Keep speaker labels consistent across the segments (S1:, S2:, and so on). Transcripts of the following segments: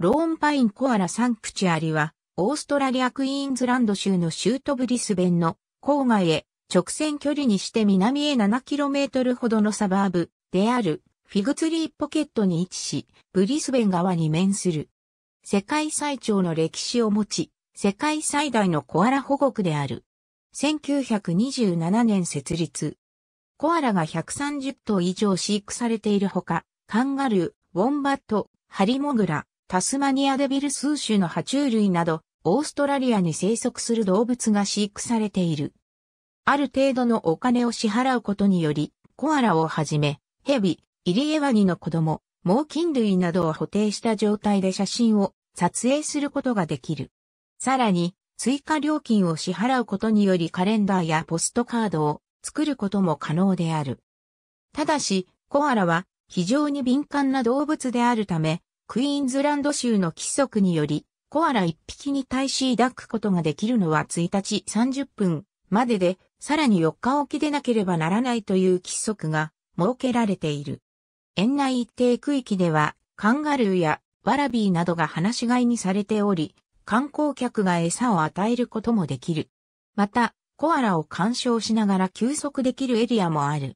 S1: ローンパインコアラサンクチュアリは、オーストラリアクイーンズランド州の州都ブリスベンの郊外へ直線距離にして南へ 7km ほどのサバーブであるフィグツリーポケットに位置し、ブリスベン側に面する。世界最長の歴史を持ち、世界最大のコアラ保護区である。1927年設立。コアラが130頭以上飼育されているほか、カンガルー、ウォンバット、ハリモグラ、タスマニアデビル数種の爬虫類など、オーストラリアに生息する動物が飼育されている。ある程度のお金を支払うことにより、コアラをはじめ、ヘビ、イリエワニの子供、猛禽類などを補定した状態で写真を撮影することができる。さらに、追加料金を支払うことによりカレンダーやポストカードを作ることも可能である。ただし、コアラは非常に敏感な動物であるため、クイーンズランド州の規則により、コアラ1匹に対し抱くことができるのは1日30分までで、さらに4日起きでなければならないという規則が設けられている。園内一定区域では、カンガルーやワラビーなどが放し飼いにされており、観光客が餌を与えることもできる。また、コアラを鑑賞しながら休息できるエリアもある。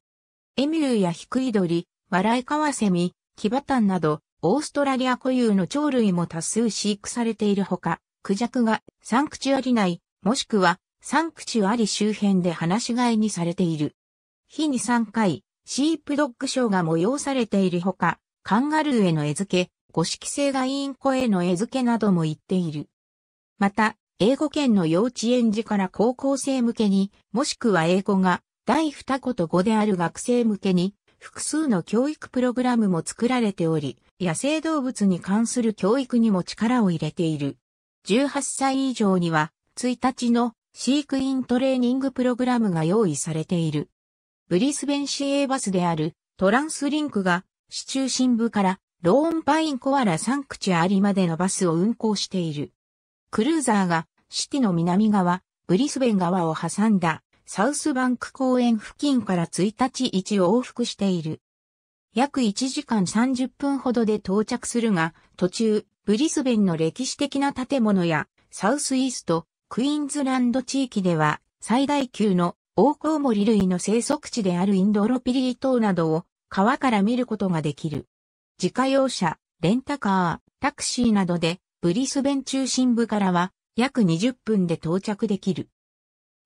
S1: エミューやヒクイドリ、ワライカワセミ、キバタンなど、オーストラリア固有の鳥類も多数飼育されているほか、クジャクがサンクチュアリ内、もしくはサンクチュアリ周辺で放し飼いにされている。日に3回、シープドッグショーが催されているほか、カンガルーへの餌付け、五色性がインコへの餌付けなども言っている。また、英語圏の幼稚園児から高校生向けに、もしくは英語が第二と語である学生向けに、複数の教育プログラムも作られており、野生動物に関する教育にも力を入れている。18歳以上には、1日の飼育員トレーニングプログラムが用意されている。ブリスベン市営バスであるトランスリンクが市中心部からローンパインコアラサンクチュアリまでのバスを運行している。クルーザーがシティの南側、ブリスベン側を挟んだサウスバンク公園付近から1日1往復している。約1時間30分ほどで到着するが、途中、ブリスベンの歴史的な建物や、サウスイースト、クイーンズランド地域では、最大級のオコウモリ類の生息地であるインドロピリー島などを川から見ることができる。自家用車、レンタカー、タクシーなどでブリスベン中心部からは約20分で到着できる。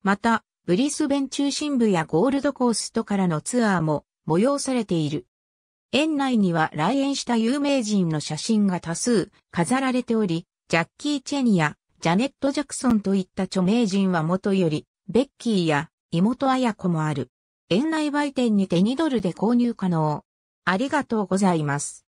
S1: また、ブリスベン中心部やゴールドコーストからのツアーも催されている。園内には来園した有名人の写真が多数飾られており、ジャッキー・チェニやジャネット・ジャクソンといった著名人はもとより、ベッキーや妹綾子もある。園内売店にて2ドルで購入可能。ありがとうございます。